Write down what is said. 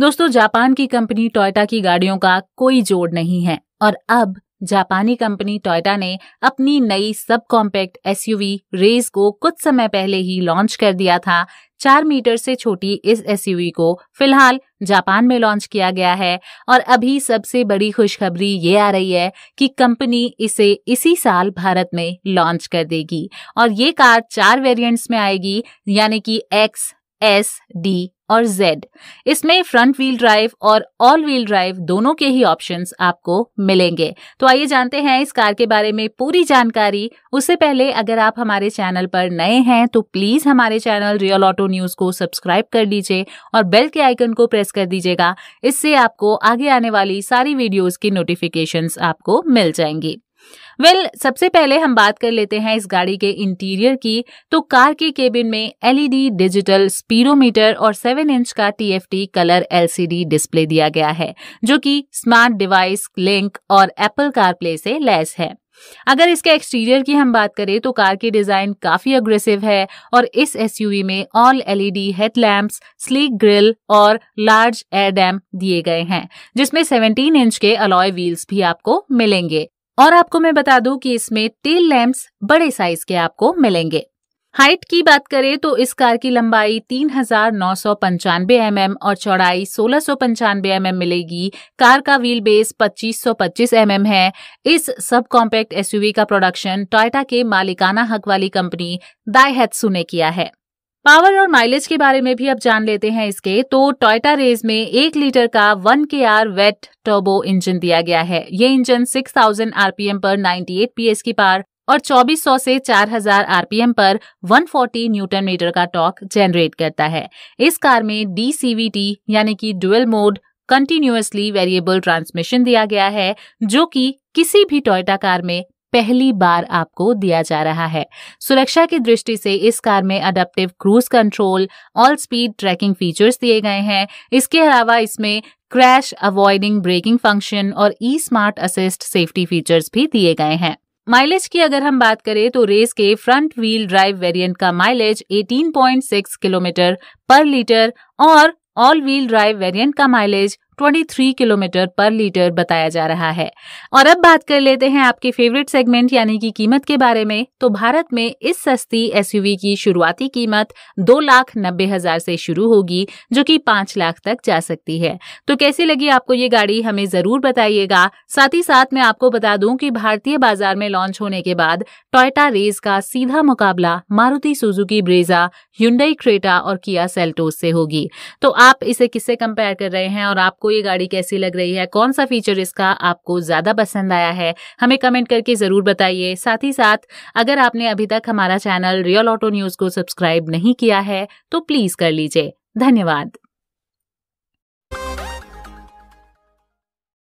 दोस्तों जापान की company Toyota की गाड़ियों का कोई जोड़ नहीं है और अब जापानी कंपनी टोयोटा ने अपनी नई सब कॉम्पैक्ट एसयूवी रेस को कुछ समय पहले ही लॉन्च कर दिया था चार मीटर से छोटी इस एसयूवी को फिलहाल जापान में लॉन्च किया गया है और अभी सबसे बड़ी खुशखबरी ये आ रही है कि कंपनी इसे इसी साल भारत में लॉन्च कर देगी और ये कार चार वेरिएंट्स में आएगी यानी कि एक्स एस डी और Z। इसमें फ्रंट व्हील ड्राइव और ऑल व्हील ड्राइव दोनों के ही ऑप्शंस आपको मिलेंगे तो आइए जानते हैं इस कार के बारे में पूरी जानकारी उससे पहले अगर आप हमारे चैनल पर नए हैं तो प्लीज हमारे चैनल रियल ऑटो न्यूज को सब्सक्राइब कर लीजिए और बेल के आइकन को प्रेस कर दीजिएगा इससे आपको आगे आने वाली सारी वीडियोज की नोटिफिकेशन आपको मिल जाएंगी वेल well, सबसे पहले हम बात कर लेते हैं इस गाड़ी के इंटीरियर की तो कार के केबिन में एलईडी डिजिटल स्पीडोमीटर और सेवन इंच का टीएफटी कलर एलसीडी डिस्प्ले दिया गया है जो कि स्मार्ट डिवाइस लिंक और एप्पल कारप्ले से लैस है अगर इसके एक्सटीरियर की हम बात करें तो कार की डिजाइन काफी अग्रेसिव है और इस एसयूवी में all LED headlamps, sleek grille और लार्ज एयर डैम दिए गए हैं जिसमें 17 इंच के अलॉय व्हील्स भी आपको मिलेंगे और आपको मैं बता दूं कि इसमें टेल लैंप्स बड़े साइज के आपको मिलेंगे हाइट की बात करें तो इस कार की लंबाई तीन हजार नौ सौ पंचानबे एम एम और चौड़ाई सोलह सौ पंचानबे एम एम मिलेगी कार का व्हील बेस पच्चीस सौ पच्चीस एम एम है इस सब कॉम्पैक्ट एसयूवी का प्रोडक्शन टोयटा के मालिकाना हक वाली कंपनी दायहत्सू ने किया है पावर और माइलेज के बारे में भी अब जान लेते हैं इसके तो टोयटा रेज में एक लीटर का वन के आर वेट टर्बो इंजन दिया गया है ये इंजन 6000 आरपीएम पर 98 पी की पार और 2400 से 4000 आरपीएम पर 140 न्यूटन मीटर का टॉर्क जनरेट करता है इस कार में डीसीवीटी यानी कि dual mode continuously variable transmission दिया गया है जो कि किसी भी टोयटा कार में पहली बार आपको दिया जा रहा है सुरक्षा की दृष्टि से इस कार में adaptive cruise control all speed tracking features दिए गए हैं इसके अलावा इसमें क्रैश अवॉइडिंग ब्रेकिंग फंक्शन और e smart assist safety features भी दिए गए हैं माइलेज की अगर हम बात करें तो रेस के फ्रंट व्हील ड्राइव वेरिएंट का माइलेज 18.6 किलोमीटर पर लीटर और ऑल व्हील ड्राइव वेरिएंट का माइलेज 23 किलोमीटर पर लीटर बताया जा रहा है और अब बात कर लेते हैं आपके फेवरेट सेगमेंट यानी कि कीमत के बारे में तो भारत में इस सस्ती एसयूवी की शुरुआती कीमत दो लाख नब्बे हजार से शुरू होगी जो कि पांच लाख तक जा सकती है तो कैसी लगी आपको ये गाड़ी हमें जरूर बताइएगा साथ ही साथ मैं आपको बता दूं कि भारतीय बाजार में लॉन्च होने के बाद टोयटा रेज का सीधा मुकाबला Maruti Suzuki Brezza Hyundai Creta और किया सेल्टोस से होगी तो आप इसे किससे कंपेयर कर रहे हैं और आप आपको ये गाड़ी कैसी लग रही है कौन सा फीचर इसका आपको ज़्यादा पसंद आया है हमें कमेंट करके ज़रूर बताइए साथ ही साथ अगर आपने अभी तक हमारा चैनल रियल ऑटो न्यूज़ को सब्सक्राइब नहीं किया है तो प्लीज़ कर लीजिए धन्यवाद